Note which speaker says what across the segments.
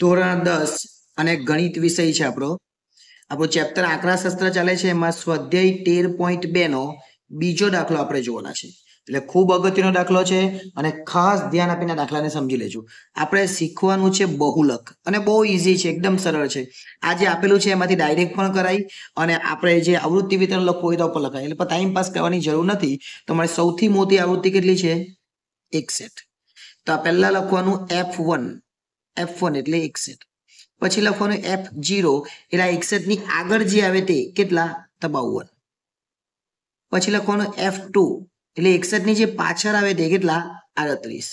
Speaker 1: ધોરણ દસ અને ગણિત વિષય છે આપણો આપણો ચેપ્ટર શસ્ત્ર ચાલે છે એમાં સ્વાધ્યાય તેર પોઈન્ટ બે નો બીજો દાખલો આપણે જોવાના છે એટલે ખૂબ અગત્યનો દાખલો છે અને ખાસ ધ્યાન આપીને દાખલાને સમજી લેજો આપણે શીખવાનું છે બહુલક અને બહુ ઇઝી છે એકદમ સરળ છે આ જે આપેલું છે એમાંથી ડાયરેક્ટ પણ કરાય અને આપણે જે આવૃત્તિ વિતરણ લખવું હોય તો પણ લખાય એટલે ટાઈમ પાસ કરવાની જરૂર નથી તો મારે સૌથી મોટી આવૃત્તિ કેટલી છે એક સેટ તો આ પહેલા લખવાનું એફ વન એફ વન એટલે એકસઠ પછી લખવાનું એફ જીરો એટલે આ એકસઠની આગળ જે આવે તે કેટલા તબાવન પછી લખવાનું એફ ટુ એટલે એકસઠની જે પાછળ આવે તે કેટલા આડત્રીસ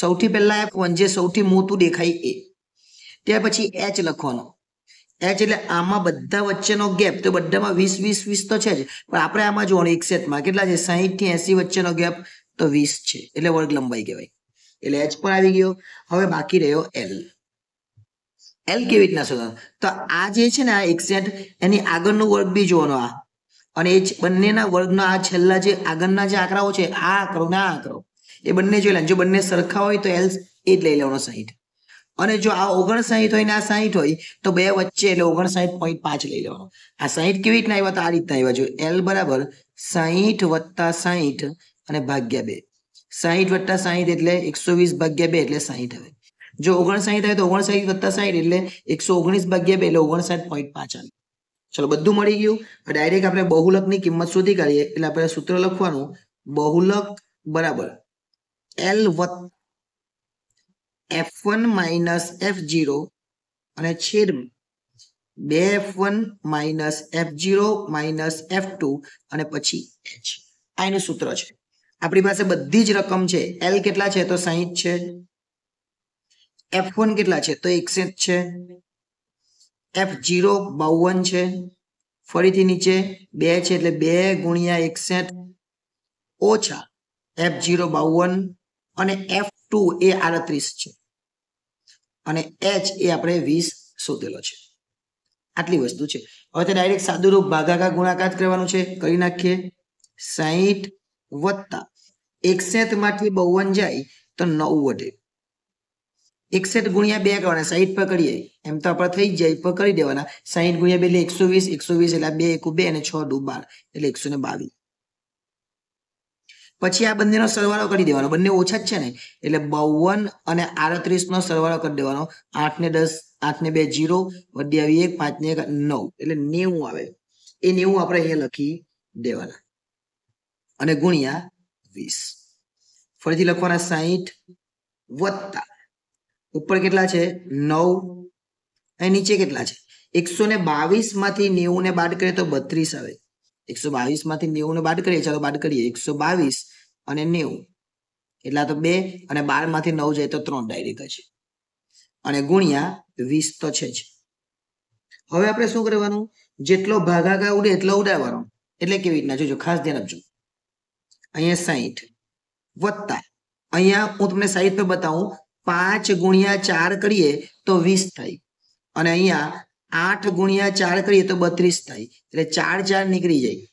Speaker 1: સૌથી પહેલા એફ વન જે સૌથી મોટું દેખાય એ ત્યાર પછી એચ લખવાનો એચ એટલે આમાં બધા વચ્ચેનો ગેપ તો બધામાં વીસ વીસ વીસ તો છે જ પણ આપણે આમાં જોવાનું એકસઠમાં કેટલા છે સાહીઠ થી એસી વચ્ચેનો ગેપ તો વીસ છે એટલે વર્ગ લંબાઈ કહેવાય એટલે એચ પણ આવી ગયો હવે બાકી રહ્યો એલ એલ કેવી રીતના શોધવાનું તો આ જે છે ને આ એક્સેટ એની આગળનો વર્ગ બી જોવાનો આ અને એ બંનેના વર્ગના આ છેલ્લા જે આગળના જે આંકડાઓ છે આ આંકડો ને આ આંકડો એ બંને જોઈ લે જો બંને સરખા હોય તો એલ એ જ લઈ લેવાનો સાહીઠ અને જો આ ઓગણસાહીઠ હોય ને આ સાહીઠ હોય તો બે વચ્ચે એટલે ઓગણસાહીઠ પોઈન્ટ પાંચ લઈ લેવાનો આ સાહીઠ કેવી રીતના આવ્યા તો આ રીતના આવ્યા જો એલ બરાબર સાહીઠ વત્તા સાહીઠ અને ભાગ્યા બે સાહીઠ વત્તા સાહીઠ એટલે એકસો વીસ ભાગ્યા બે એટલે સાહીઠ આવે જો ઓગણસાઠ આવે તો ઓગણસાઠ વત્તા સાહીઠ એટલે એકસો ઓગણીસ ભાગ્યા બે એટલે ઓગણસાઠ પોઈન્ટ પાંચ આવે ચલો બધું મળી ગયું ડાયરેક્ટ આપણે બહુલકની કિંમત શોધી કાઢીએ એટલે આપણે સૂત્ર લખવાનું બહુલક બરાબર એલ વત F one minus F zero અને છેદ બે F one minus F zero minus F two અને પછી એચ આ એનું સૂત્ર છે આપણી પાસે બધી જ રકમ છે એલ કેટલા છે તો સાહીઠ છે એફ વન કેટલા છે તો એકસઠ છે એફ જીરો બાવન છે ફરીથી નીચે બે છે એટલે બે ગુણ્યા એકસઠ ઓછા એફ જીરો બાવન અને એફ ટુ એ આડત્રીસ છે અને એચ એ આપણે વીસ શોધેલો છે આટલી વસ્તુ છે હવે તે ડાયરેક્ટ સાદુરૂપ ભાગાકાર ગુણાકાર કરવાનું છે કરી નાખીએ સાહીઠ વત્તા એકસેઠ માંથી બાવન જાય તો નવ વધે એકસેઠ ગુણ્યા બે કરવાના સાઈઠ પકડીએ એમ તો આપણે થઈ જાય પકડી દેવાના સાઈઠ ગુણ્યા બે એટલે એકસો વીસ એકસો વીસ એટલે બે એકુ બે અને છ દુ બાર એટલે એકસો ને બાવીસ પછી આ બંનેનો સરવાળો કરી દેવાનો બંને ઓછા જ છે ને એટલે બાવન અને આડત્રીસ નો સરવાળો કરી દેવાનો આઠ ને દસ આઠ ને બે જીરો આવી એક પાંચ ને એક નવ એટલે નેવું આવે એ નેવું આપણે અહીંયા લખી દેવાના અને ગુણ્યા વીસ ફરીથી લખવાના સાહીઠ વત્તા ઉપર કેટલા છે નવ અને નીચે કેટલા છે એકસો ને બાવીસ માંથી નેવું ને બાદ કરીએ તો બત્રીસ આવે એકસો બાવીસ માંથી નેવું ને બાદ કરીએ ચાલો બાદ કરીએ એકસો બાવીસ અને નેવું એટલા તો બે અને બાર માંથી નવ જાય તો ત્રણ ડાયરેક્ટ છે અને ગુણ્યા વીસ તો છે જ હવે આપણે શું કરવાનું જેટલો ભાગાકાર ઉડે એટલો ઉડાવવાનો એટલે કેવી રીતના જોજો ખાસ ધ્યાન આપજો અહીંયા સાહીઠ વત્તા અહીંયા હું તમને સાહીઠ નું બતાવું પાંચ ગુણ્યા ચાર કરીએ તો વીસ થાય અને અહીંયા આઠ ગુણ્યા ચાર કરીએ તો બત્રીસ થાય એટલે ચાર ચાર નીકળી જાય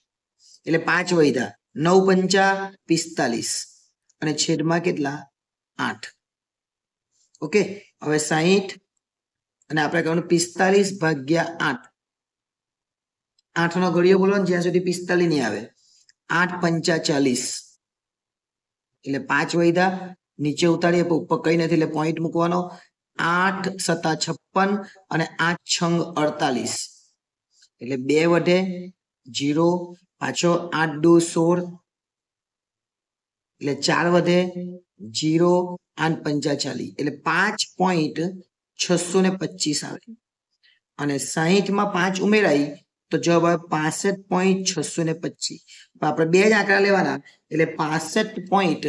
Speaker 1: એટલે પાંચ વૈધા નવ પંચા પિસ્તાલીસ અને છેદમાં કેટલા આઠ ઓકે હવે સાહીઠ અને આપણે કહેવાનું પિસ્તાલીસ ભાગ્યા આઠ આઠ નો ઘડીઓ બોલો જ્યાં સુધી પિસ્તાલીસ નહીં આવે આઠ પંચા ચાલીસ એટલે પાંચ વૈધા નીચે ઉતારીએ ઉપર કઈ નથી એટલે પોઈન્ટ મૂકવાનો આઠ સત્તા છપ્પન અને આઠ છંગ અડતાલીસ એટલે બે વઢે જીરો પાછો આઠ દો સોળ એટલે ચાર વધે જીરો આઠ પંચા એટલે પાંચ પોઈન્ટ છસો ને પચીસ આવે અને સાહીઠમાં પાંચ ઉમેરાઈ તો જવાબ આવે પાસઠ પોઈન્ટ છસો ને પચીસ આપણે બે જ આંકડા લેવાના એટલે પાસઠ પોઈન્ટ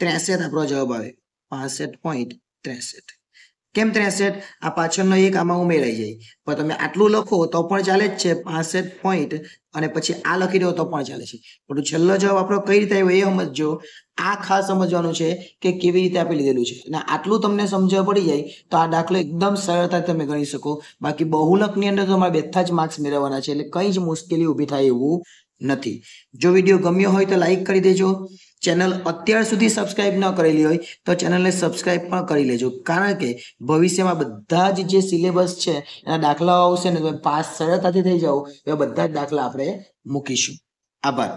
Speaker 1: ત્રેસઠ આપણો જવાબ આવે પાસઠ પોઈન્ટ ત્રેસઠ કેમ ત્રેસઠ આ પાછળનો એક આમાં ઉમેરાઈ જાય પણ તમે આટલું લખો તો પણ ચાલે જ છે પાસઠ પોઈન્ટ અને પછી આ લખી દો તો પણ ચાલે છે પણ છેલ્લો જવાબ આપણો કઈ રીતે આવ્યો એ સમજો આ ખાસ સમજવાનું છે કે કેવી રીતે આપી લીધેલું છે અને આટલું તમને સમજવા પડી જાય તો આ દાખલો એકદમ સરળતાથી તમે ગણી શકો બાકી બહુલકની અંદર તો અમારે બેઠા જ માર્ક્સ મેળવવાના છે એટલે કંઈ જ મુશ્કેલી ઊભી થાય એવું નથી જો વિડીયો ગમ્યો હોય તો લાઇક કરી દેજો ચેનલ અત્યાર સુધી સબસ્ક્રાઇબ ન કરેલી હોય તો ચેનલને સબસ્ક્રાઇબ પણ કરી લેજો કારણ કે ભવિષ્યમાં બધા જ જે સિલેબસ છે એના દાખલાઓ આવશે ને તમે પાસ સરળતાથી થઈ જાઓ એવા બધા જ દાખલા આપણે મૂકીશું આભાર